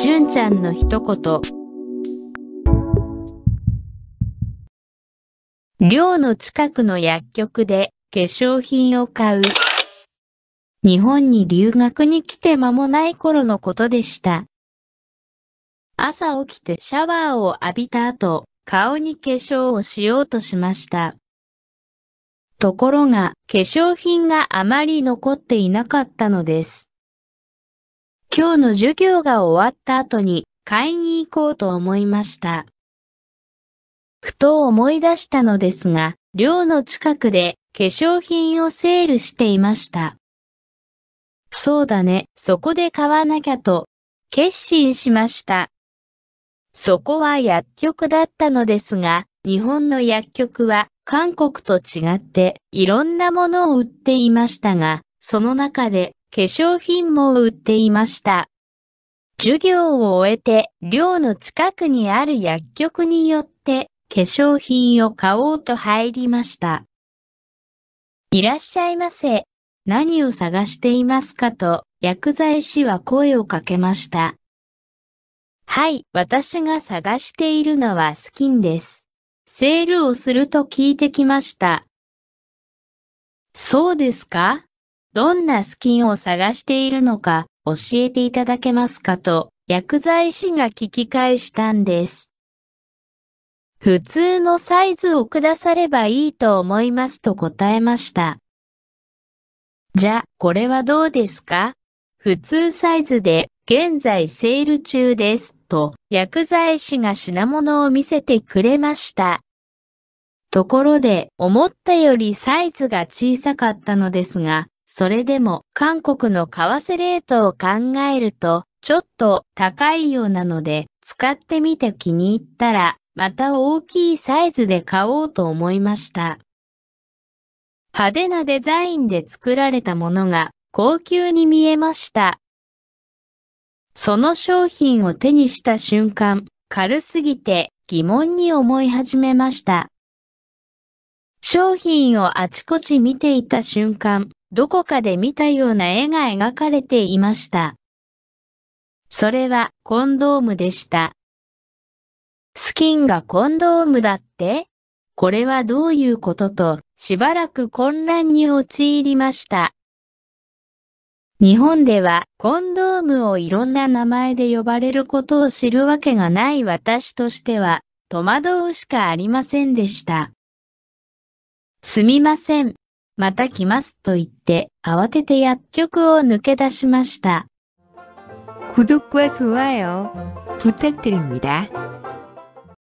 じゅんちゃんの一言。寮の近くの薬局で化粧品を買う。日本に留学に来て間もない頃のことでした。朝起きてシャワーを浴びた後、顔に化粧をしようとしました。ところが、化粧品があまり残っていなかったのです。今日の授業が終わった後に買いに行こうと思いました。ふと思い出したのですが、寮の近くで化粧品をセールしていました。そうだね、そこで買わなきゃと、決心しました。そこは薬局だったのですが、日本の薬局は韓国と違っていろんなものを売っていましたが、その中で化粧品も売っていました。授業を終えて、寮の近くにある薬局によって、化粧品を買おうと入りました。いらっしゃいませ。何を探していますかと、薬剤師は声をかけました。はい、私が探しているのはスキンです。セールをすると聞いてきました。そうですかどんなスキンを探しているのか教えていただけますかと薬剤師が聞き返したんです。普通のサイズを下さればいいと思いますと答えました。じゃ、これはどうですか普通サイズで現在セール中ですと薬剤師が品物を見せてくれました。ところで思ったよりサイズが小さかったのですが、それでも韓国の為替レートを考えるとちょっと高いようなので使ってみて気に入ったらまた大きいサイズで買おうと思いました。派手なデザインで作られたものが高級に見えました。その商品を手にした瞬間、軽すぎて疑問に思い始めました。商品をあちこち見ていた瞬間、どこかで見たような絵が描かれていました。それはコンドームでした。スキンがコンドームだってこれはどういうことと、しばらく混乱に陥りました。日本ではコンドームをいろんな名前で呼ばれることを知るわけがない私としては戸惑うしかありませんでした。すみません。また来ますと言って、慌てて薬局を抜け出しました。구독과좋아요부탁드립니다